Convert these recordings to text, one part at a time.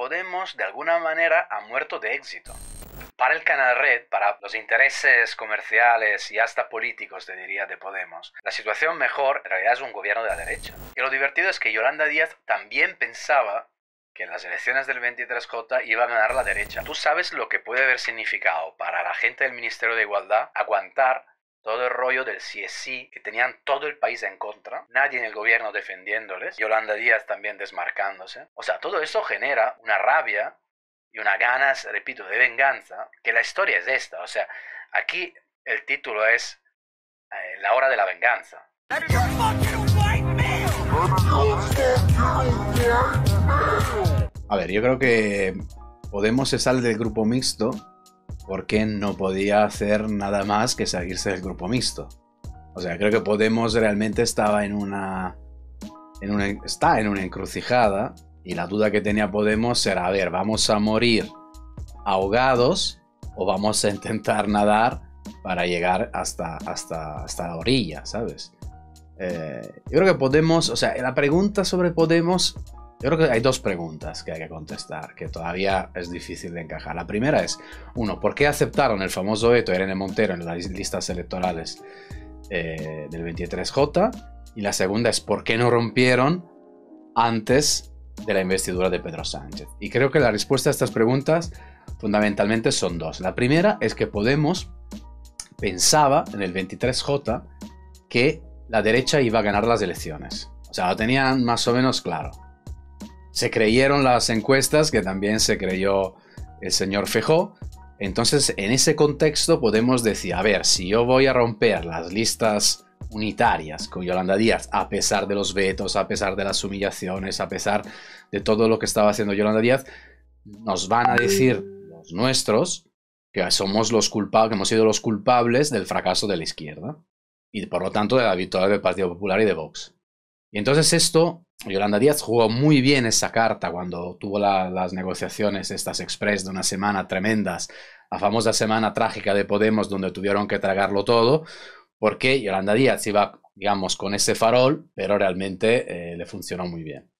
Podemos, de alguna manera, ha muerto de éxito. Para el Canal Red, para los intereses comerciales y hasta políticos, te diría, de Podemos, la situación mejor en realidad es un gobierno de la derecha. Y lo divertido es que Yolanda Díaz también pensaba que en las elecciones del 23J iba a ganar la derecha. Tú sabes lo que puede haber significado para la gente del Ministerio de Igualdad aguantar todo el rollo del sí es sí, que tenían todo el país en contra, nadie en el gobierno defendiéndoles, Yolanda Díaz también desmarcándose. O sea, todo eso genera una rabia y unas ganas, repito, de venganza, que la historia es esta. O sea, aquí el título es eh, La hora de la venganza. A ver, yo creo que Podemos se del grupo mixto porque no podía hacer nada más que salirse del grupo mixto. O sea, creo que Podemos realmente estaba en una, en una, está en una encrucijada y la duda que tenía Podemos era, a ver, vamos a morir ahogados o vamos a intentar nadar para llegar hasta, hasta, la orilla, ¿sabes? Eh, yo creo que Podemos, o sea, la pregunta sobre Podemos yo creo que hay dos preguntas que hay que contestar, que todavía es difícil de encajar. La primera es, uno, ¿por qué aceptaron el famoso veto de Irene Montero en las listas electorales eh, del 23J? Y la segunda es, ¿por qué no rompieron antes de la investidura de Pedro Sánchez? Y creo que la respuesta a estas preguntas fundamentalmente son dos. La primera es que Podemos pensaba en el 23J que la derecha iba a ganar las elecciones. O sea, lo tenían más o menos claro se creyeron las encuestas, que también se creyó el señor Fejó. Entonces, en ese contexto podemos decir, a ver, si yo voy a romper las listas unitarias con Yolanda Díaz, a pesar de los vetos, a pesar de las humillaciones, a pesar de todo lo que estaba haciendo Yolanda Díaz, nos van a decir los nuestros que somos los culpables, que hemos sido los culpables del fracaso de la izquierda y por lo tanto de la victoria del Partido Popular y de Vox. Y entonces esto Yolanda Díaz jugó muy bien esa carta cuando tuvo las negociaciones estas express de una semana tremendas, la famosa semana trágica de Podemos donde tuvieron que tragarlo todo, porque Yolanda Díaz iba, digamos, con ese farol, pero realmente eh, le funcionó muy bien.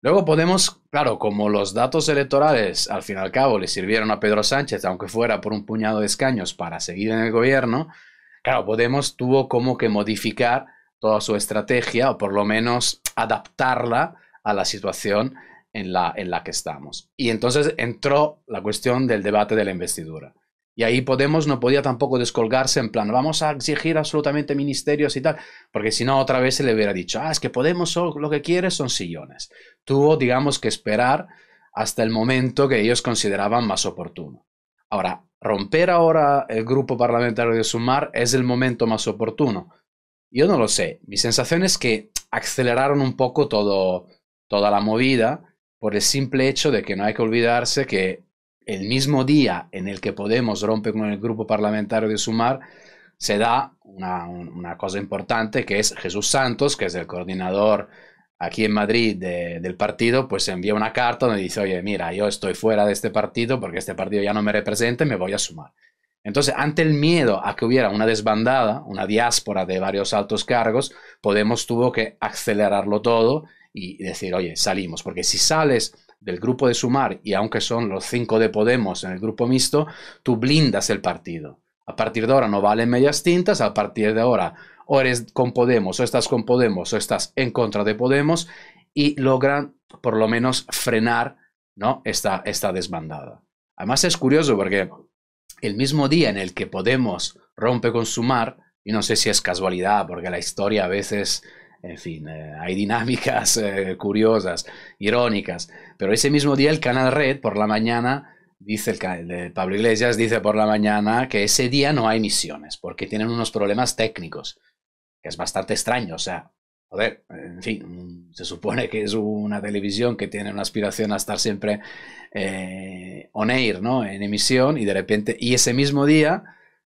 Luego Podemos, claro, como los datos electorales al fin y al cabo le sirvieron a Pedro Sánchez, aunque fuera por un puñado de escaños para seguir en el gobierno, claro, Podemos tuvo como que modificar toda su estrategia, o por lo menos adaptarla a la situación en la, en la que estamos. Y entonces entró la cuestión del debate de la investidura. Y ahí Podemos no podía tampoco descolgarse en plan, vamos a exigir absolutamente ministerios y tal, porque si no otra vez se le hubiera dicho, ah, es que Podemos lo que quiere son sillones. Tuvo, digamos, que esperar hasta el momento que ellos consideraban más oportuno. Ahora, romper ahora el grupo parlamentario de Sumar es el momento más oportuno. Yo no lo sé. Mi sensación es que aceleraron un poco todo, toda la movida por el simple hecho de que no hay que olvidarse que el mismo día en el que Podemos rompe con el grupo parlamentario de Sumar, se da una, cosa importante que es Jesús Santos, que es el coordinador aquí en Madrid del partido, pues envía una carta donde dice, oye, mira, yo estoy fuera de este partido porque este partido ya no me representa y me voy a sumar. Entonces, ante el miedo a que hubiera una desbandada, una diáspora de varios altos cargos, Podemos tuvo que acelerarlo todo y decir, oye, salimos, porque si sales del grupo de Sumar, y aunque son los cinco de Podemos en el grupo mixto, tú blindas el partido. A partir de ahora no valen medias tintas, a partir de ahora o eres con Podemos, o estás con Podemos, o estás en contra de Podemos, y logran por lo menos frenar ¿no? esta, esta desbandada. Además es curioso porque el mismo día en el que Podemos rompe con su mar, y no sé si es casualidad, porque la historia a veces, en fin, eh, hay dinámicas eh, curiosas, irónicas, pero ese mismo día el canal Red por la mañana, dice el, Pablo Iglesias, dice por la mañana que ese día no hay misiones, porque tienen unos problemas técnicos, que es bastante extraño, o sea, Joder, en fin, mm, se supone que es una televisión que tiene una aspiración a estar siempre eh, Oneir ¿no? En emisión y de repente, y ese mismo día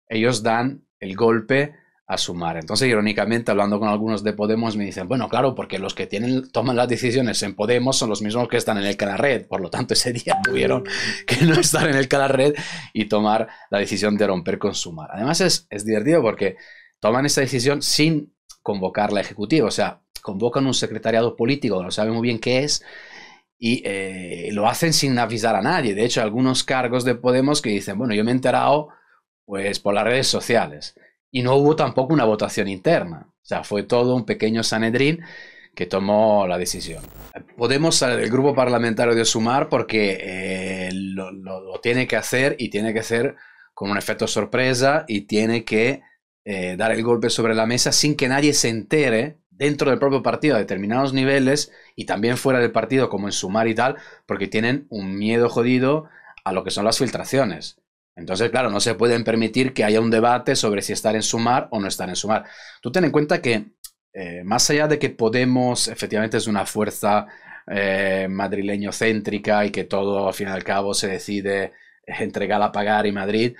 ellos dan el golpe a sumar. Entonces, irónicamente, hablando con algunos de Podemos, me dicen, bueno, claro, porque los que tienen, toman las decisiones en Podemos son los mismos que están en el canal por lo tanto, ese día tuvieron mm. que no estar en el canal y tomar la decisión de romper con sumar. Además, es, es divertido porque toman esa decisión sin convocar la ejecutiva, o sea, convocan un secretariado político, no sabe muy bien qué es, y eh, lo hacen sin avisar a nadie. De hecho, algunos cargos de Podemos que dicen, bueno, yo me he enterado pues por las redes sociales. Y no hubo tampoco una votación interna. O sea, fue todo un pequeño Sanedrín que tomó la decisión. Podemos salir del grupo parlamentario de Sumar porque eh, lo, tiene que hacer y tiene que hacer con un efecto sorpresa y tiene que eh, dar el golpe sobre la mesa sin que nadie se entere dentro del propio partido a determinados niveles y también fuera del partido, como en sumar y tal, porque tienen un miedo jodido a lo que son las filtraciones. Entonces, claro, no se pueden permitir que haya un debate sobre si estar en sumar o no estar en sumar. Tú ten en cuenta que, eh, más allá de que Podemos efectivamente es una fuerza eh, madrileño céntrica y que todo al fin y al cabo se decide entre Galapagar y Madrid,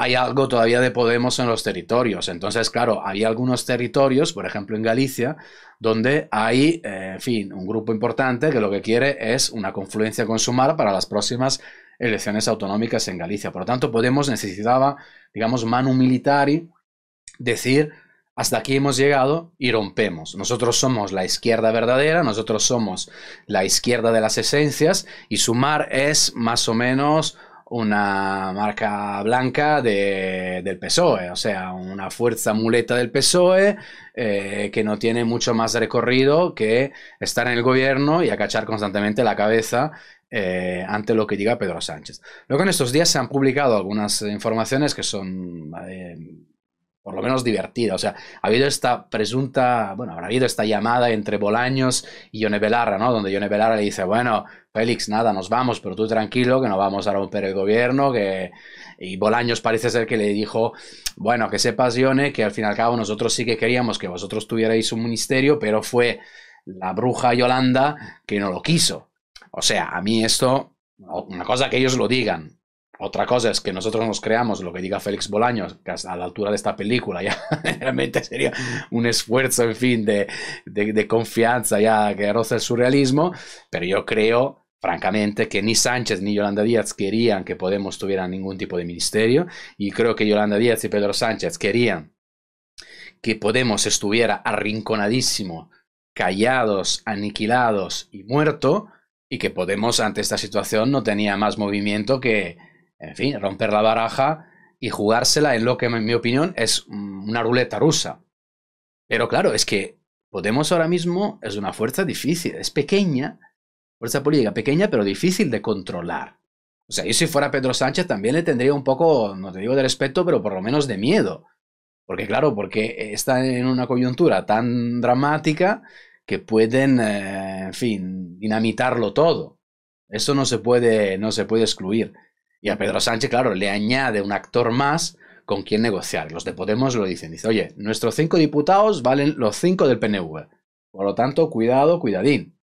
hay algo todavía de Podemos en los territorios. Entonces, claro, hay algunos territorios, por ejemplo en Galicia, donde hay, eh, en fin, un grupo importante que lo que quiere es una confluencia con Sumar para las próximas elecciones autonómicas en Galicia. Por lo tanto, Podemos necesitaba, digamos, manu militari, decir, hasta aquí hemos llegado y rompemos. Nosotros somos la izquierda verdadera, nosotros somos la izquierda de las esencias y Sumar es más o menos una marca blanca del PSOE, o sea, una fuerza muleta del PSOE eh, que no tiene mucho más recorrido que estar en el gobierno y acachar constantemente la cabeza eh, ante lo que diga Pedro Sánchez. Luego en estos días se han publicado algunas informaciones que son eh, por lo menos divertida. O sea, ha habido esta presunta, bueno, habrá habido esta llamada entre Bolaños y Yone Belarra, ¿no? Donde Yone Belarra le dice, bueno, Félix, nada, nos vamos, pero tú tranquilo, que no vamos a romper el gobierno, que... Y Bolaños parece ser que le dijo, bueno, que sepas, pasione, que al fin y al cabo nosotros sí que queríamos que vosotros tuvierais un ministerio, pero fue la bruja Yolanda que no lo quiso. O sea, a mí esto, una cosa que ellos lo digan, otra cosa es que nosotros nos creamos lo que diga Félix Bolaños, que a la altura de esta película ya realmente sería un esfuerzo, en fin, de, confianza ya que roza el surrealismo, pero yo creo francamente, que ni Sánchez ni Yolanda Díaz querían que Podemos tuviera ningún tipo de ministerio, y creo que Yolanda Díaz y Pedro Sánchez querían que Podemos estuviera arrinconadísimo, callados, aniquilados y muerto, y que Podemos ante esta situación no tenía más movimiento que, en fin, romper la baraja y jugársela en lo que, en mi opinión, es una ruleta rusa. Pero claro, es que Podemos ahora mismo es una fuerza difícil, es pequeña, fuerza política pequeña, pero difícil de controlar. O sea, yo si fuera Pedro Sánchez también le tendría un poco, no te digo de respeto, pero por lo menos de miedo. Porque claro, porque está en una coyuntura tan dramática que pueden, eh, en fin, dinamitarlo todo. Eso no se puede, no se puede excluir. Y a Pedro Sánchez, claro, le añade un actor más con quien negociar. Los de Podemos lo dicen. Dice, oye, nuestros cinco diputados valen los cinco del PNV. Por lo tanto, cuidado, cuidadín.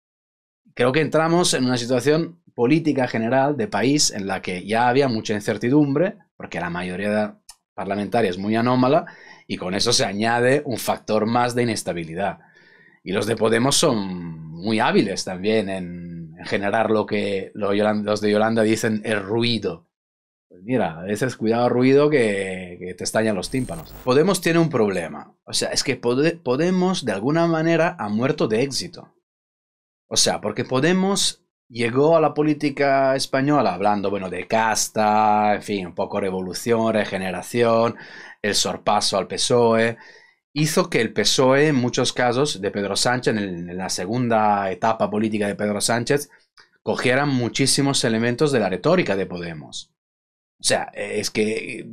Creo que entramos en una situación política general de país en la que ya había mucha incertidumbre, porque la mayoría parlamentaria es muy anómala, y con eso se añade un factor más de inestabilidad. Y los de Podemos son muy hábiles también en generar lo que los de Yolanda dicen, el ruido. Pues mira, a veces cuidado ruido que, te estallan los tímpanos. Podemos tiene un problema. O sea, es que Podemos de alguna manera ha muerto de éxito. O sea, porque Podemos llegó a la política española hablando, bueno, de casta, en fin, un poco revolución, regeneración, el sorpaso al PSOE hizo que el PSOE, en muchos casos, de Pedro Sánchez, en, la segunda etapa política de Pedro Sánchez, cogieran muchísimos elementos de la retórica de Podemos. O sea, es que eh,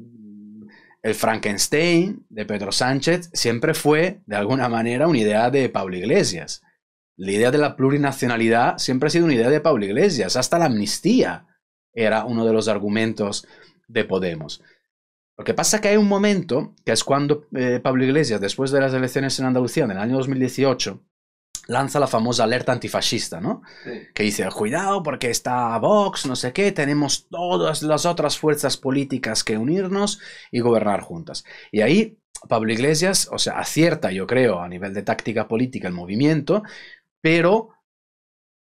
el Frankenstein de Pedro Sánchez siempre fue, de alguna manera, una idea de Pablo Iglesias. La idea de la plurinacionalidad siempre ha sido una idea de Pablo Iglesias. Hasta la amnistía era uno de los argumentos de Podemos. Lo que pasa es que hay un momento, que es cuando eh, Pablo Iglesias, después de las elecciones en Andalucía, en el año 2018, lanza la famosa alerta antifascista, ¿no? Que dice, cuidado porque está Vox, no sé qué, tenemos todas las otras fuerzas políticas que unirnos y gobernar juntas. Y ahí Pablo Iglesias, o sea, acierta, yo creo, a nivel de táctica política el movimiento, pero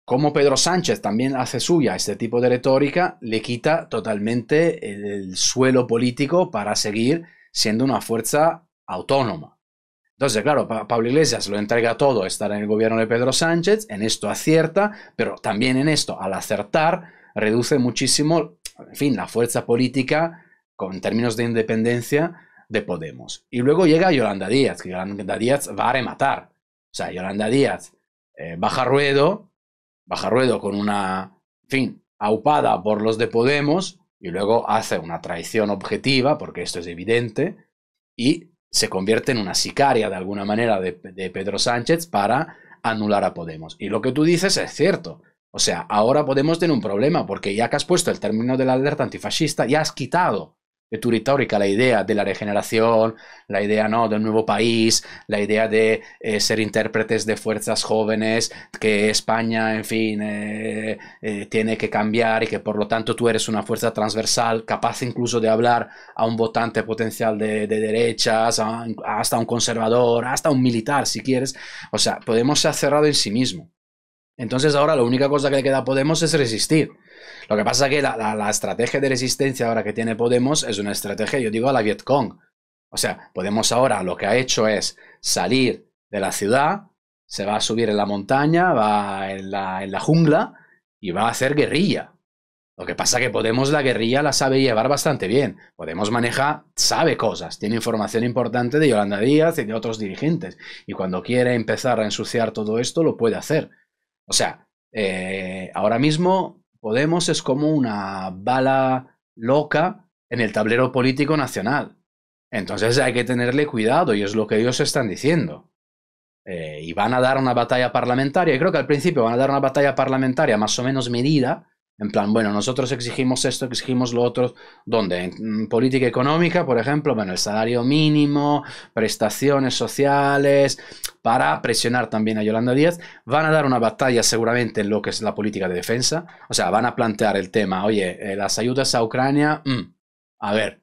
como Pedro Sánchez también hace suya este tipo de retórica, le quita totalmente el, suelo político para seguir siendo una fuerza autónoma. Entonces, claro, Pablo Iglesias lo entrega todo, estar en el gobierno de Pedro Sánchez, en esto acierta, pero también en esto, al acertar, reduce muchísimo, en fin, la fuerza política con, términos de independencia de Podemos. Y luego llega Yolanda Díaz, que Yolanda Díaz va a rematar. O sea, Yolanda Díaz eh, baja ruedo, Bajarruedo con una, en fin, aupada por los de Podemos y luego hace una traición objetiva, porque esto es evidente, y se convierte en una sicaria de alguna manera de, de Pedro Sánchez para anular a Podemos. Y lo que tú dices es cierto. O sea, ahora Podemos tiene un problema, porque ya que has puesto el término de la alerta antifascista, ya has quitado tu retórica la idea de la regeneración, la idea ¿no? del nuevo país, la idea de eh, ser intérpretes de fuerzas jóvenes, que España, en fin, eh, eh, tiene que cambiar y que por lo tanto tú eres una fuerza transversal capaz incluso de hablar a un votante potencial de, de derechas, hasta un conservador, hasta un militar si quieres. O sea, Podemos se ha cerrado en sí mismo. Entonces ahora la única cosa que le queda a Podemos es resistir. Lo que pasa es que la, estrategia de resistencia ahora que tiene Podemos es una estrategia, yo digo, a la Vietcong. O sea, Podemos ahora lo que ha hecho es salir de la ciudad, se va a subir en la montaña, va en la, en la jungla y va a hacer guerrilla. Lo que pasa es que Podemos la guerrilla la sabe llevar bastante bien. Podemos maneja, sabe cosas, tiene información importante de Yolanda Díaz y de otros dirigentes. Y cuando quiere empezar a ensuciar todo esto, lo puede hacer. O sea, eh, ahora mismo Podemos es como una bala loca en el tablero político nacional. Entonces hay que tenerle cuidado y es lo que ellos están diciendo. Eh, y van a dar una batalla parlamentaria. Y creo que al principio van a dar una batalla parlamentaria más o menos medida, en plan, bueno, nosotros exigimos esto, exigimos lo otro. ¿Dónde? En mm, política económica, por ejemplo, bueno, el salario mínimo, prestaciones sociales, para presionar también a Yolanda Díaz. Van a dar una batalla seguramente en lo que es la política de defensa. O sea, van a plantear el tema, oye, eh, las ayudas a Ucrania, mm, a ver,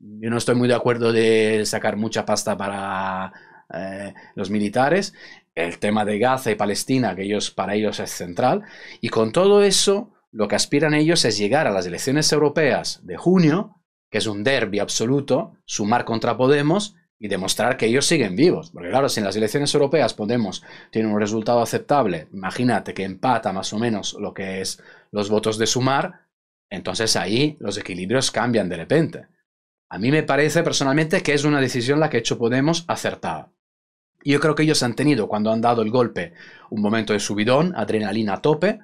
yo no estoy muy de acuerdo de sacar mucha pasta para eh, los militares. El tema de Gaza y Palestina, que ellos, para ellos es central. Y con todo eso lo que aspiran ellos es llegar a las elecciones europeas de junio, que es un derby absoluto, sumar contra Podemos y demostrar que ellos siguen vivos. Porque claro, si en las elecciones europeas Podemos tiene un resultado aceptable, imagínate que empata más o menos lo que es los votos de sumar, entonces ahí los equilibrios cambian de repente. A mí me parece personalmente que es una decisión la que ha hecho Podemos acertada. yo creo que ellos han tenido, cuando han dado el golpe, un momento de subidón, adrenalina a tope,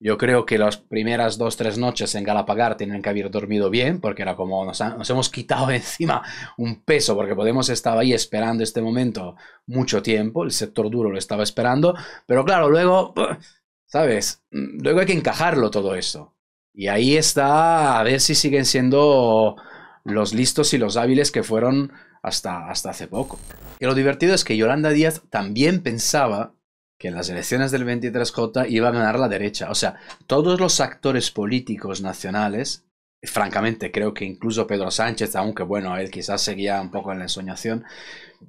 yo creo que las primeras dos, tres noches en Galapagar tienen que haber dormido bien, porque era como nos, hemos quitado encima un peso, porque Podemos estaba ahí esperando este momento mucho tiempo, el sector duro lo estaba esperando, pero claro, luego, ¿sabes? Luego hay que encajarlo todo eso. Y ahí está, a ver si siguen siendo los listos y los hábiles que fueron hasta, hasta hace poco. Y lo divertido es que Yolanda Díaz también pensaba que en las elecciones del 23J iba a ganar la derecha. O sea, todos los actores políticos nacionales, francamente creo que incluso Pedro Sánchez, aunque bueno, él quizás seguía un poco en la ensoñación,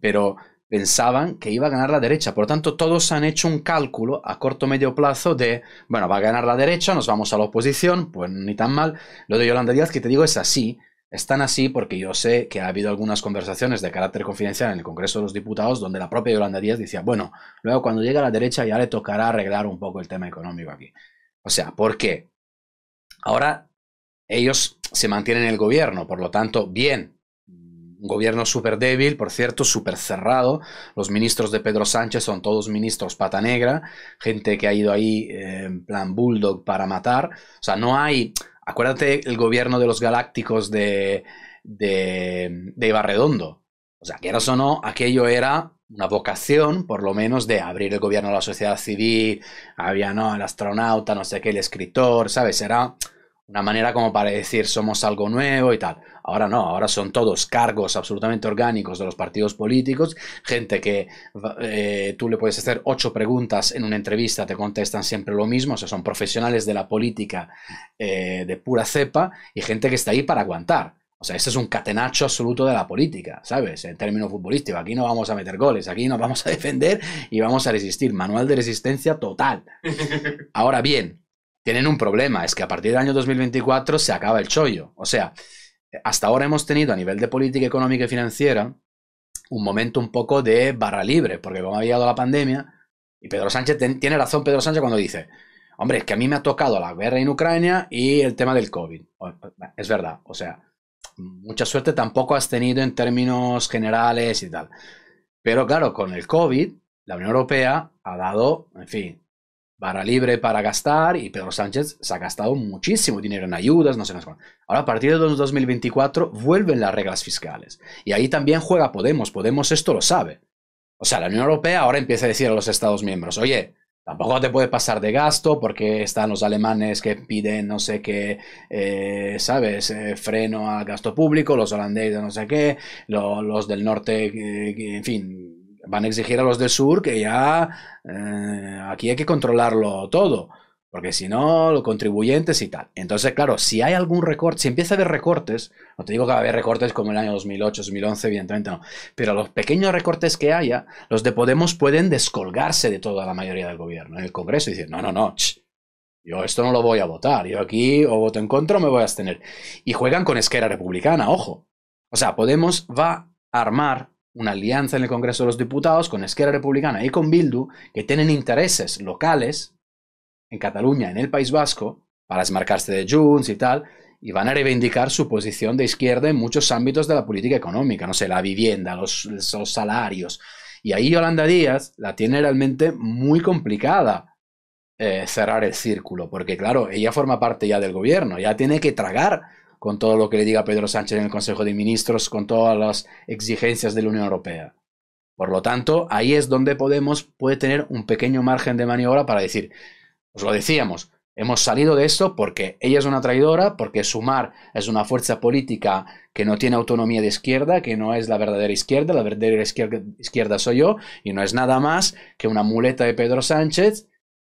pero pensaban que iba a ganar la derecha. Por lo tanto, todos han hecho un cálculo a corto medio plazo de, bueno, va a ganar la derecha, nos vamos a la oposición, pues ni tan mal. Lo de Yolanda Díaz, que te digo, es así, están así porque yo sé que ha habido algunas conversaciones de carácter confidencial en el Congreso de los Diputados donde la propia Yolanda Díaz decía, bueno, luego cuando llegue a la derecha ya le tocará arreglar un poco el tema económico aquí. O sea, ¿por qué? Ahora ellos se mantienen en el gobierno, por lo tanto, bien, un gobierno súper débil, por cierto, súper cerrado. Los ministros de Pedro Sánchez son todos ministros pata negra, gente que ha ido ahí eh, en plan bulldog para matar. O sea, no hay Acuérdate el gobierno de los galácticos de, de, de Ibarredondo. O sea, quieras o no, aquello era una vocación, por lo menos, de abrir el gobierno a la sociedad civil. Había, ¿no? El astronauta, no sé qué, el escritor, ¿sabes? Era una manera como para decir somos algo nuevo y tal. Ahora no, ahora son todos cargos absolutamente orgánicos de los partidos políticos, gente que eh, tú le puedes hacer ocho preguntas en una entrevista, te contestan siempre lo mismo, o sea, son profesionales de la política eh, de pura cepa y gente que está ahí para aguantar. O sea, este es un catenacho absoluto de la política, ¿sabes? En términos futbolísticos, aquí no vamos a meter goles, aquí nos vamos a defender y vamos a resistir. Manual de resistencia total. Ahora bien, tienen un problema, es que a partir del año 2024 se acaba el chollo. O sea, hasta ahora hemos tenido a nivel de política económica y financiera un momento un poco de barra libre, porque como ha llegado la pandemia, y Pedro Sánchez tiene razón Pedro Sánchez cuando dice, hombre, es que a mí me ha tocado la guerra en Ucrania y el tema del COVID. Es verdad, o sea, mucha suerte tampoco has tenido en términos generales y tal. Pero claro, con el COVID, la Unión Europea ha dado, en fin, barra libre para gastar y Pedro Sánchez se ha gastado muchísimo dinero en ayudas, no sé más. Ahora a partir de 2024 vuelven las reglas fiscales y ahí también juega Podemos, Podemos esto lo sabe. O sea, la Unión Europea ahora empieza a decir a los Estados miembros, oye, tampoco te puede pasar de gasto porque están los alemanes que piden no sé qué, eh, ¿sabes? Eh, freno al gasto público, los holandeses no sé qué, los del norte, eh, en fin, van a exigir a los del sur que ya eh, aquí hay que controlarlo todo, porque si no, los contribuyentes y tal. Entonces, claro, si hay algún recorte, si empieza a haber recortes, no te digo que va a haber recortes como el año 2008, 2011, evidentemente no, pero los pequeños recortes que haya, los de Podemos pueden descolgarse de toda la mayoría del gobierno en el Congreso y no, no, no, yo esto no lo voy a votar, yo aquí o voto en contra o me voy a abstener. Y juegan con esquera republicana, ojo. O sea, Podemos va a armar una alianza en el Congreso de los Diputados con Esquerra Republicana y con Bildu, que tienen intereses locales en Cataluña, en el País Vasco, para desmarcarse de Junts y tal, y van a reivindicar su posición de izquierda en muchos ámbitos de la política económica, no sé, la vivienda, los, salarios. Y ahí Yolanda Díaz la tiene realmente muy complicada eh, cerrar el círculo, porque claro, ella forma parte ya del gobierno, ya tiene que tragar con todo lo que le diga Pedro Sánchez en el Consejo de Ministros, con todas las exigencias de la Unión Europea. Por lo tanto, ahí es donde Podemos puede tener un pequeño margen de maniobra para decir, os lo decíamos, hemos salido de esto porque ella es una traidora, porque Sumar es una fuerza política que no tiene autonomía de izquierda, que no es la verdadera izquierda, la verdadera izquierda, soy yo, y no es nada más que una muleta de Pedro Sánchez,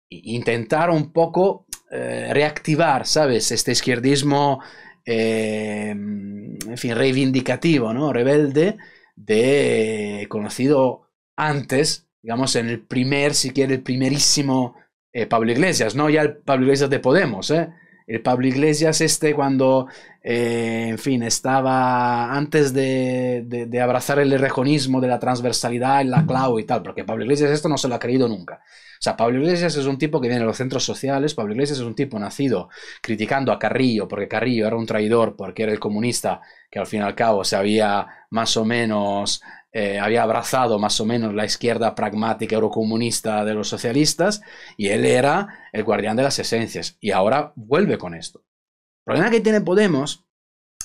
intentar un poco eh, reactivar, ¿sabes?, este izquierdismo eh, en fin, reivindicativo, ¿no? Rebelde, de eh, conocido antes, digamos, en el primer, si quiere, el primerísimo eh, Pablo Iglesias, no ya el Pablo Iglesias de Podemos, ¿eh? El eh, Pablo Iglesias este cuando, eh, en fin, estaba antes de, de, abrazar el rejonismo de la transversalidad en la y tal, porque Pablo Iglesias esto no se lo ha creído nunca. O sea, Pablo Iglesias es un tipo que viene de los centros sociales, Pablo Iglesias es un tipo nacido criticando a Carrillo, porque Carrillo era un traidor, porque era el comunista, que al fin y al cabo se había más o menos eh, había abrazado más o menos la izquierda pragmática eurocomunista de los socialistas y él era el guardián de las esencias y ahora vuelve con esto. El problema que tiene Podemos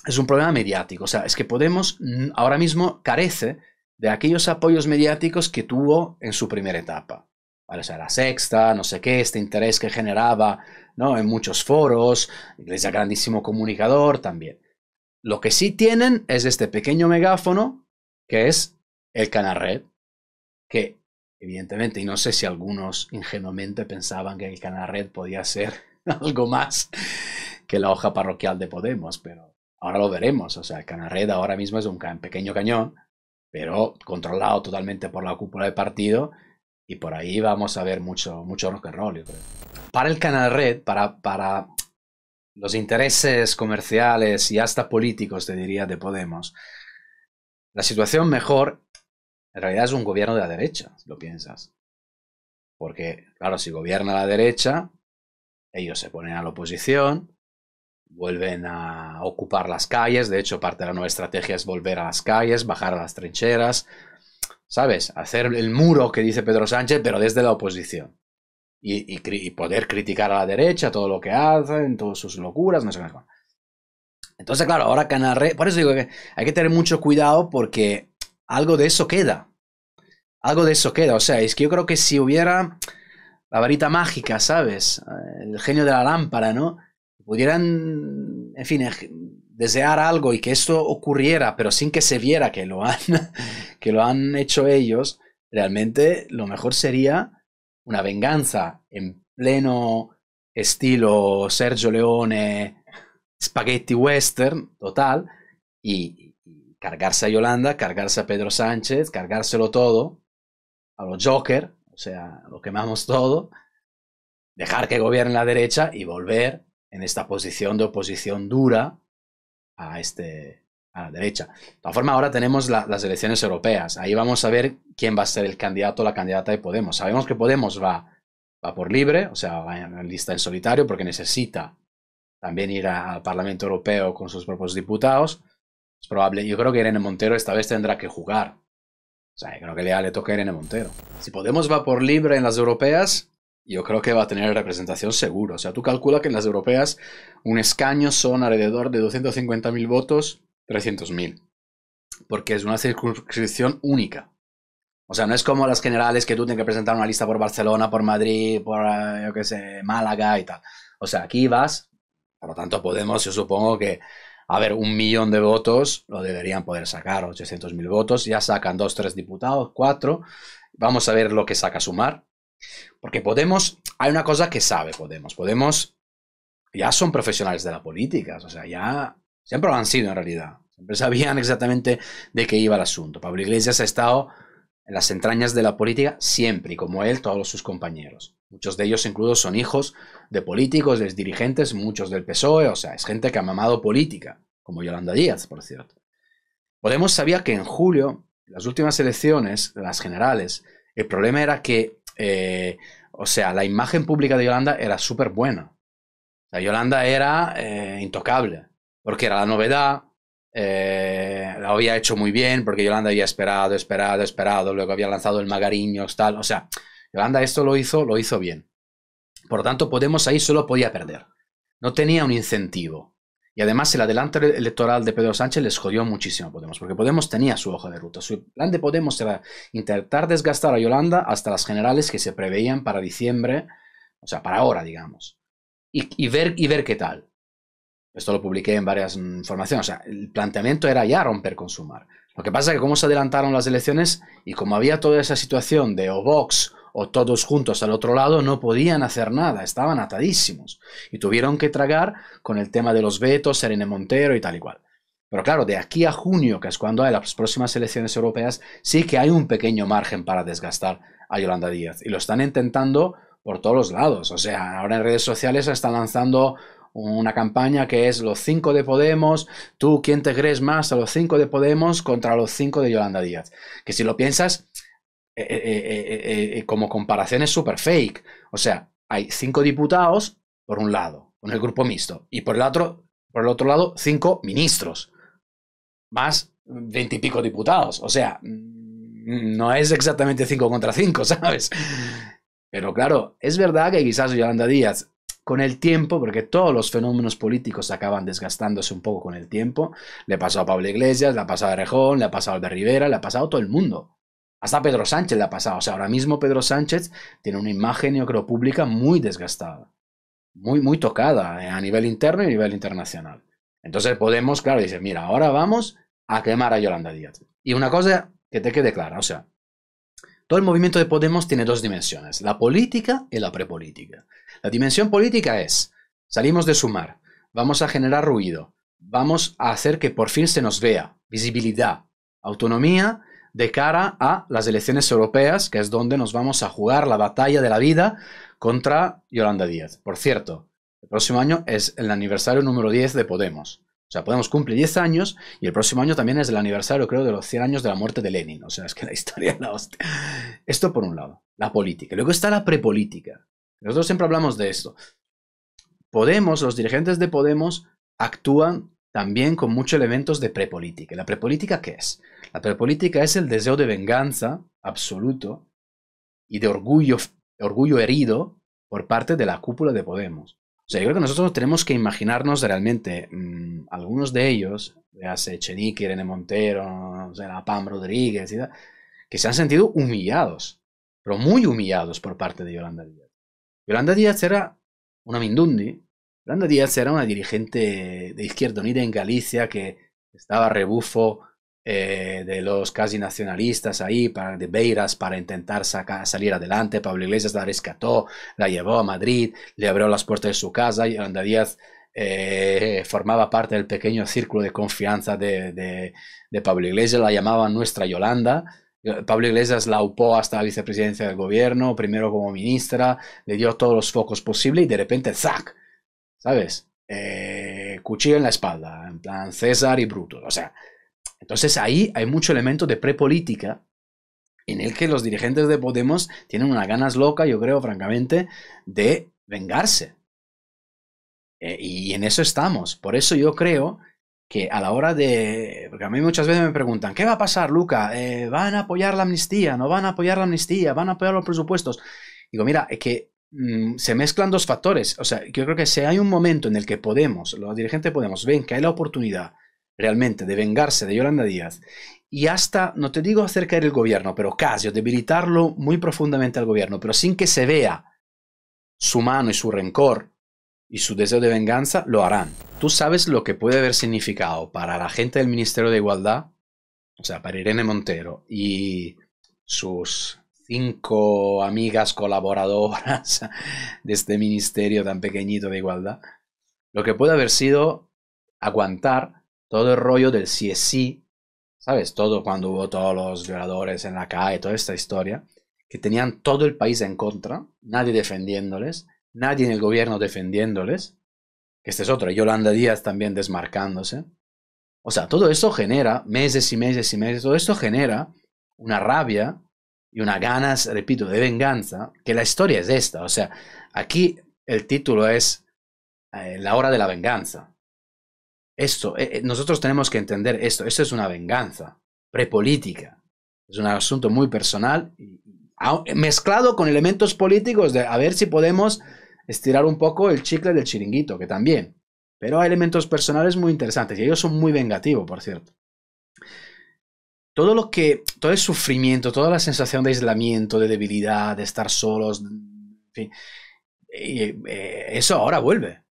es un problema mediático, o sea, es que Podemos ahora mismo carece de aquellos apoyos mediáticos que tuvo en su primera etapa. ¿Vale? O sea, la sexta, no sé qué, este interés que generaba ¿no? en muchos foros, Iglesia grandísimo comunicador también. Lo que sí tienen es este pequeño megáfono que es el Red, que evidentemente, y no sé si algunos ingenuamente pensaban que el Red podía ser algo más que la hoja parroquial de Podemos, pero ahora lo veremos. O sea, el Canarred ahora mismo es un pequeño cañón, pero controlado totalmente por la cúpula de partido, y por ahí vamos a ver mucho, mucho rock and roll, Para el Canarred, para, para los intereses comerciales y hasta políticos, te diría, de Podemos, la situación mejor en realidad es un gobierno de la derecha, si lo piensas. Porque, claro, si gobierna la derecha, ellos se ponen a la oposición, vuelven a ocupar las calles, de hecho parte de la nueva estrategia es volver a las calles, bajar a las trincheras, ¿sabes? Hacer el muro que dice Pedro Sánchez, pero desde la oposición. Y, poder criticar a la derecha todo lo que hacen, todas sus locuras, no sé qué. Entonces, claro, ahora Canal por eso digo que hay que tener mucho cuidado porque algo de eso queda. Algo de eso queda. O sea, es que yo creo que si hubiera la varita mágica, ¿sabes? Eh, el genio de la lámpara, ¿no? Pudieran, en fin, desear algo y que esto ocurriera, pero sin que se viera que lo han, que lo han hecho ellos, realmente lo mejor sería una venganza en pleno estilo Sergio Leone, spaghetti western, total, y, cargarse a Yolanda, cargarse a Pedro Sánchez, cargárselo todo, a los Joker, o sea, lo quemamos todo, dejar que gobierne la derecha y volver en esta posición de oposición dura a, este, a la derecha. De todas formas, ahora tenemos las elecciones europeas. Ahí vamos a ver quién va a ser el candidato o la candidata de Podemos. Sabemos que Podemos va, va por libre, o sea, va en lista en solitario porque necesita también ir al Parlamento Europeo con sus propios diputados. Es probable. Yo creo que Irene Montero esta vez tendrá que jugar. O sea, creo que le toca a Irene Montero. Si Podemos va por libre en las europeas, yo creo que va a tener representación seguro. O sea, tú calcula que en las europeas un escaño son alrededor de 250.000 votos, 300.000. Porque es una circunscripción única. O sea, no es como las generales que tú tienes que presentar una lista por Barcelona, por Madrid, por, eh, yo qué sé, Málaga y tal. O sea, aquí vas, por lo tanto Podemos, yo supongo que a ver, un millón de votos lo deberían poder sacar, 800.000 votos. Ya sacan dos, tres diputados, cuatro. Vamos a ver lo que saca Sumar. Porque Podemos, hay una cosa que sabe Podemos. Podemos ya son profesionales de la política, o sea, ya siempre lo han sido en realidad. Siempre sabían exactamente de qué iba el asunto. Pablo Iglesias ha estado en las entrañas de la política siempre, y como él, todos sus compañeros. Muchos de ellos incluso son hijos de políticos, de dirigentes, muchos del PSOE, o sea, es gente que ha mamado política, como Yolanda Díaz, por cierto. Podemos sabía que en julio, las últimas elecciones, las generales, el problema era que, eh, o sea, la imagen pública de Yolanda era súper buena. La Yolanda era eh, intocable, porque era la novedad, eh, la había hecho muy bien, porque Yolanda había esperado, esperado, esperado, luego había lanzado el magariño, tal, o sea, Yolanda esto lo hizo, lo hizo bien. Por lo tanto, Podemos ahí solo podía perder. No tenía un incentivo. Y además el adelanto electoral de Pedro Sánchez les jodió muchísimo a Podemos, porque Podemos tenía su hoja de ruta. Su plan de Podemos era intentar desgastar a Yolanda hasta las generales que se preveían para diciembre, o sea, para ahora, digamos. Y, ver, y ver qué tal. Esto lo publiqué en varias informaciones. O sea, el planteamiento era ya romper con mar. Lo que pasa es que como se adelantaron las elecciones y como había toda esa situación de o o todos juntos al otro lado no podían hacer nada, estaban atadísimos y tuvieron que tragar con el tema de los vetos, Serena Montero y tal y cual. Pero claro, de aquí a junio, que es cuando hay las próximas elecciones europeas, sí que hay un pequeño margen para desgastar a Yolanda Díaz. Y lo están intentando por todos los lados. O sea, ahora en redes sociales están lanzando una campaña que es los cinco de Podemos, tú quién te crees más a los cinco de Podemos contra los cinco de Yolanda Díaz. Que si lo piensas, eh, eh, eh, como comparación es súper fake. O sea, hay cinco diputados por un lado, con el grupo mixto, y por el otro, por el otro lado, cinco ministros, más veintipico diputados. O sea, mm, no es exactamente cinco contra cinco, ¿sabes? Pero claro, es verdad que quizás Yolanda Díaz con el tiempo, porque todos los fenómenos políticos acaban desgastándose un poco con el tiempo. Le pasado a Pablo Iglesias, le ha pasado a Rejón, le ha pasado a Albert Rivera, le ha pasado a todo el mundo. Hasta Pedro Sánchez le ha pasado. O sea, ahora mismo Pedro Sánchez tiene una imagen, yo creo, pública muy desgastada. Muy, muy tocada eh, a nivel interno y a nivel internacional. Entonces Podemos, claro, dice, mira, ahora vamos a quemar a Yolanda Díaz. Y una cosa que te quede clara, o sea, todo el movimiento de Podemos tiene dos dimensiones, la política y la prepolítica. La dimensión política es, salimos de sumar, vamos a generar ruido, vamos a hacer que por fin se nos vea, visibilidad, autonomía de cara a las elecciones europeas, que es donde nos vamos a jugar la batalla de la vida contra Yolanda Díaz. Por cierto, el próximo año es el aniversario número 10 de Podemos. O sea, Podemos cumple 10 años y el próximo año también es el aniversario, creo, de los 100 años de la muerte de Lenin. O sea, es que la historia es la hostia. Esto por un lado, la política. Luego está la prepolítica. Nosotros siempre hablamos de esto. Podemos, los dirigentes de Podemos actúan también con muchos elementos de prepolítica. ¿La prepolítica qué es? La prepolítica es el deseo de venganza absoluto y de orgullo, orgullo herido por parte de la cúpula de Podemos. O sea, yo creo que nosotros tenemos que imaginarnos realmente mm, algunos de ellos, ya sea Chenique, Irene Montero, o sea, Pam Rodríguez, que se han sentido humillados, pero muy humillados por parte de Yolanda Díaz. Yolanda Díaz era una Mindundi Yolanda Díaz era una dirigente de Izquierda Unida en Galicia que estaba rebufo eh, de los casi nacionalistas ahí, para, de Beiras, para intentar salir adelante. Pablo Iglesias la rescató, la llevó a Madrid, le abrió las puertas de su casa. Yolanda Díaz eh, formaba parte del pequeño círculo de confianza de, Pablo Iglesias, la llamaban nuestra Yolanda. Eh, Pablo Iglesias la upó hasta la vicepresidencia del gobierno, primero como ministra, le dio todos los focos posibles y de repente, ¡zac! ¿sabes? Eh, cuchillo en la espalda, en plan César y Bruto. O sea, entonces ahí hay mucho elemento de prepolítica en el que los dirigentes de Podemos tienen unas ganas locas, yo creo, francamente, de vengarse. Eh, y en eso estamos. Por eso yo creo que a la hora de... Porque a mí muchas veces me preguntan, ¿qué va a pasar, Luca? Eh, van a apoyar la amnistía? ¿Van a apoyar los presupuestos? Digo, mira, es que Mm, se mezclan dos factores. O sea, yo creo que si hay un momento en el que Podemos, los dirigentes Podemos, ven que hay la oportunidad realmente de vengarse de Yolanda Díaz y hasta, no te digo hacer caer el gobierno, pero casi, debilitarlo muy profundamente al gobierno, pero sin que se vea su mano y su rencor y su deseo de venganza, lo harán. Tú sabes lo que puede haber significado para la gente del Ministerio de Igualdad, o sea, para Irene Montero y sus cinco amigas colaboradoras de este ministerio tan pequeñito de igualdad, lo que puede haber sido aguantar todo el rollo del sí es sí, ¿sabes? Todo cuando hubo todos los violadores en la calle, toda esta historia, que tenían todo el país en contra, nadie defendiéndoles, nadie en el gobierno defendiéndoles, que este es otro, Yolanda Díaz también desmarcándose. O sea, todo eso genera, meses y meses y meses, todo esto genera una rabia y unas ganas, repito, de venganza, que la historia es esta. O sea, aquí el título es eh, La hora de la venganza. Esto, eh, eh, nosotros tenemos que entender esto. Esto es una venganza prepolítica. Es un asunto muy personal, mezclado con elementos políticos de a ver si podemos estirar un poco el chicle del chiringuito, que también. Pero hay elementos personales muy interesantes y ellos son muy vengativos, por cierto todo lo que, todo el sufrimiento, toda la sensación de aislamiento, de debilidad, de estar solos, eh, eso ahora vuelve.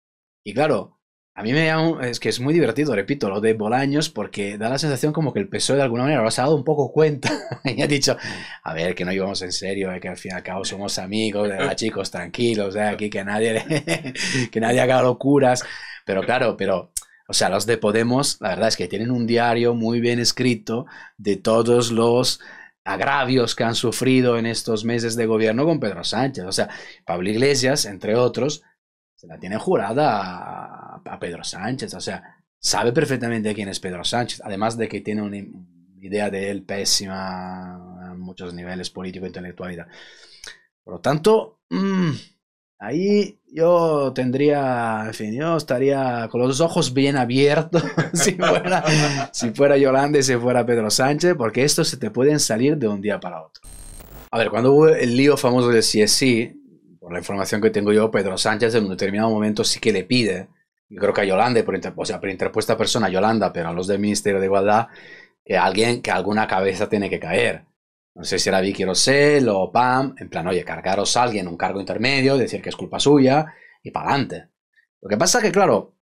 Y claro, a mí me da es que es muy divertido, repito, lo de Bolaños, porque da la sensación como que el PSOE de alguna manera lo ha dado un poco cuenta y ha dicho, a ver, que no íbamos en serio, eh, que al fin y al cabo somos amigos, eh, chicos, tranquilos, aquí que nadie, que nadie haga locuras. Pero claro, pero o sea, los de Podemos, la verdad es que tienen un diario muy bien escrito de todos los agravios que han sufrido en estos meses de gobierno con Pedro Sánchez. O sea, Pablo Iglesias, entre otros, se la tiene jurada a, Pedro Sánchez. O sea, sabe perfectamente quién es Pedro Sánchez, además de que tiene una idea de él pésima a muchos niveles político e intelectualidad. Por lo tanto, mm, Ahí yo tendría, en fin, yo estaría con los ojos bien abiertos si, fuera, si Yolanda y si fuera Pedro Sánchez, porque estos se te pueden salir de un día para otro. A ver, cuando hubo el lío famoso del CSI, por la información que tengo yo, Pedro Sánchez en un determinado momento sí que le pide, yo creo que a Yolanda, por o sea, por interpuesta persona a Yolanda, pero a los del Ministerio de Igualdad, que alguien, que alguna cabeza tiene que caer. No sé si era Vicky Rosell o Pam, en plan, oye, cargaros a alguien un cargo intermedio, decir que es culpa suya y para adelante. Lo que pasa es que, claro,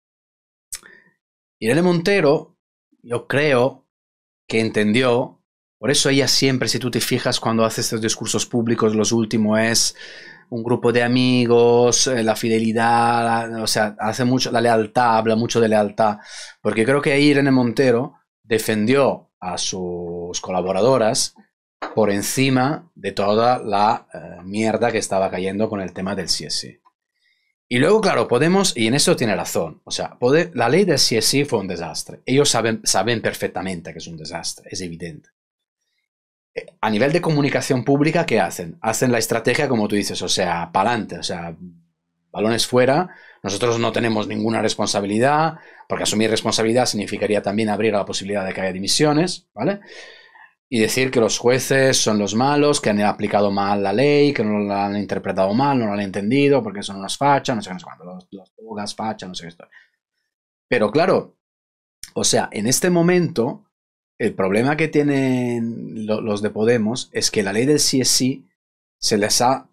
Irene Montero, yo creo que entendió, por eso ella siempre, si tú te fijas cuando hace estos discursos públicos, los últimos es un grupo de amigos, eh, la fidelidad, o sea, hace mucho la lealtad, habla mucho de lealtad, porque creo que Irene Montero defendió a sus colaboradoras por encima de toda la eh, mierda que estaba cayendo con el tema del CSI. Y luego, claro, Podemos, y en eso tiene razón, o sea, la ley del CSI fue un desastre. Ellos saben, saben perfectamente que es un desastre, es evidente. Eh, a nivel de comunicación pública, ¿qué hacen? Hacen la estrategia, como tú dices, o sea, para o sea, balones fuera, nosotros no tenemos ninguna responsabilidad, porque asumir responsabilidad significaría también abrir a la posibilidad de que haya dimisiones, ¿vale? y decir que los jueces son los malos, que han aplicado mal la ley, que no la han interpretado mal, no la han entendido, porque son unas fachas, no sé qué, no sé cuánto, los, los fachas, no sé qué. Pero claro, o sea, en este momento, el problema que tienen los de Podemos es que la ley del sí es sí se les ha...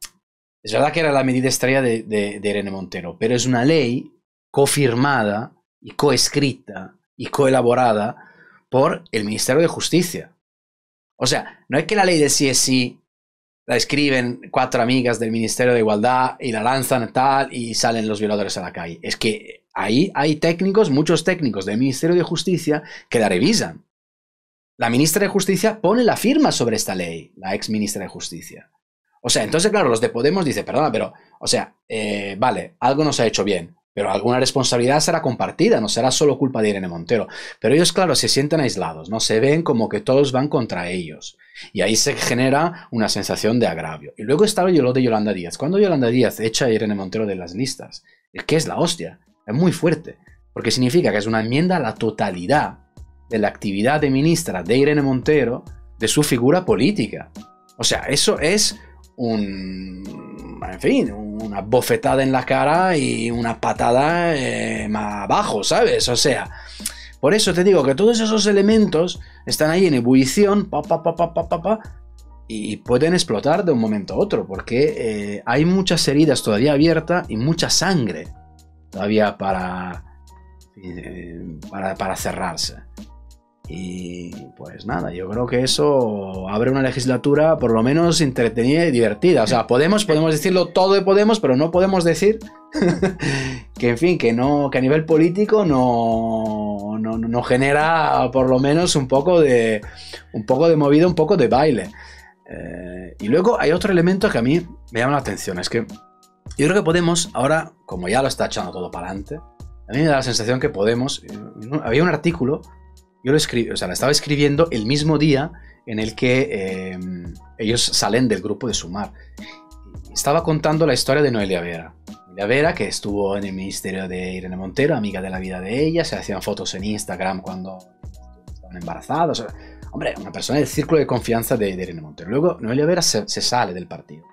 Es verdad que era la medida estrella de, de, Irene Montero, pero es una ley cofirmada y coescrita y coelaborada por el Ministerio de Justicia. O sea, no es que la ley de sí la escriben cuatro amigas del Ministerio de Igualdad y la lanzan tal y salen los violadores a la calle. Es que ahí hay técnicos, muchos técnicos del Ministerio de Justicia que la revisan. La ministra de Justicia pone la firma sobre esta ley, la ex ministra de Justicia. O sea, entonces, claro, los de Podemos dicen, perdona, pero, o sea, eh, vale, algo nos ha hecho bien. Pero alguna responsabilidad será compartida, no será solo culpa de Irene Montero. Pero ellos, claro, se sienten aislados, ¿no? Se ven como que todos van contra ellos. Y ahí se genera una sensación de agravio. Y luego está lo de Yolanda Díaz. Cuando Yolanda Díaz echa a Irene Montero de las listas, es que es la hostia, es muy fuerte. Porque significa que es una enmienda a la totalidad de la actividad de ministra de Irene Montero, de su figura política. O sea, eso es un, en fin, una bofetada en la cara y una patada eh, más abajo, ¿sabes? O sea, por eso te digo que todos esos elementos están ahí en ebullición, pa, pa, pa, pa, pa, pa, y pueden explotar de un momento a otro, porque eh, hay muchas heridas todavía abiertas y mucha sangre todavía para, eh, para, para cerrarse. Y pues nada, yo creo que eso abre una legislatura por lo menos entretenida y divertida. O sea, podemos, podemos decirlo todo de Podemos, pero no podemos decir que, en fin, que no, que a nivel político no, no, no genera por lo menos un poco de. un poco de movida, un poco de baile. Eh, y luego hay otro elemento que a mí me llama la atención, es que yo creo que Podemos, ahora, como ya lo está echando todo para adelante, a mí me da la sensación que Podemos. Eh, había un artículo yo lo escribí, o sea, la estaba escribiendo el mismo día en el que em, ellos salen del grupo de Sumar. Estaba contando la historia de Noelia Vera. Noelia Vera, que estuvo en el ministerio de Irene Montero, amiga de la vida de ella, se hacían fotos en Instagram cuando estaban embarazadas. hombre, una persona del círculo de confianza de, Irene Montero. Luego Noelia Vera se, se sale del partido.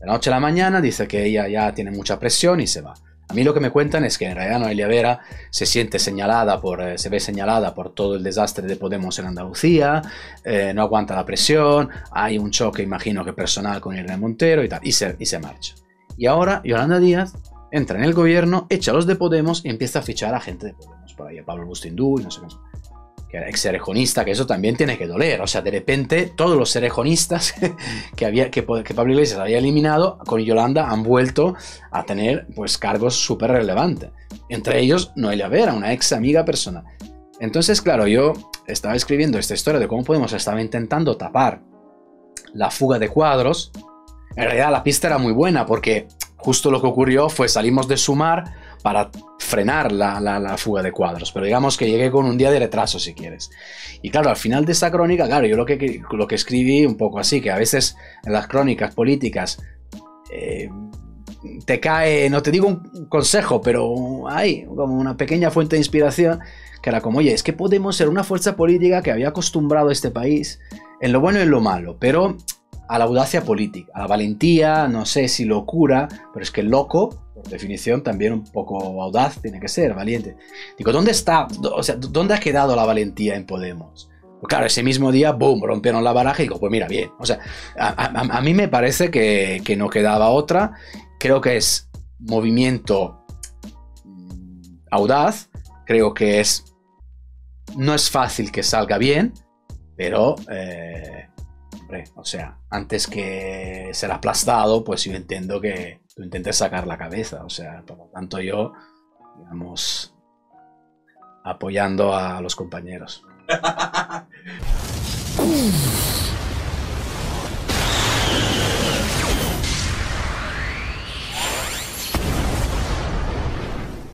De la noche a la mañana dice que ella ya tiene mucha presión y se va. A mí lo que me cuentan es que en realidad Noelia Vera se siente señalada por, eh, se ve señalada por todo el desastre de Podemos en Andalucía, eh, no aguanta la presión, hay un choque, imagino que personal con Irene Montero y tal, y se, y se marcha. Y ahora Yolanda Díaz entra en el gobierno, echa a los de Podemos y empieza a fichar a gente de Podemos. Por ahí a Pablo Bustindú y no sé qué ex-cerejonista, que eso también tiene que doler. O sea, de repente todos los cerejonistas que, había, que, Pablo Iglesias había eliminado con Yolanda han vuelto a tener pues, cargos súper relevantes. Entre ellos, Noelia Vera, una ex amiga personal. Entonces, claro, yo estaba escribiendo esta historia de cómo Podemos estaba intentando tapar la fuga de cuadros. En realidad la pista era muy buena porque justo lo que ocurrió fue salimos de sumar para frenar la, fuga de cuadros, pero digamos que llegué con un día de retraso si quieres. Y claro, al final de esta crónica, claro, yo lo que, lo que escribí un poco así, que a veces en las crónicas políticas eh, te cae, no te digo un consejo, pero hay como una pequeña fuente de inspiración que era como, oye, es que podemos ser una fuerza política que había acostumbrado a este país en lo bueno y en lo malo, pero a la audacia política, a la valentía, no sé si locura, pero es que el loco, por definición, también un poco audaz tiene que ser, valiente. Digo, ¿dónde está? O sea, ¿dónde ha quedado la valentía en Podemos? Pues claro, ese mismo día, boom, rompieron la baraja y digo, pues mira, bien. O sea, a, mí me parece que, no quedaba otra. Creo que es movimiento mm, audaz, creo que es... No es fácil que salga bien, pero... Eh, o sea, antes que ser aplastado, pues yo entiendo que tú intentes sacar la cabeza. O sea, por lo tanto yo, digamos, apoyando a los compañeros.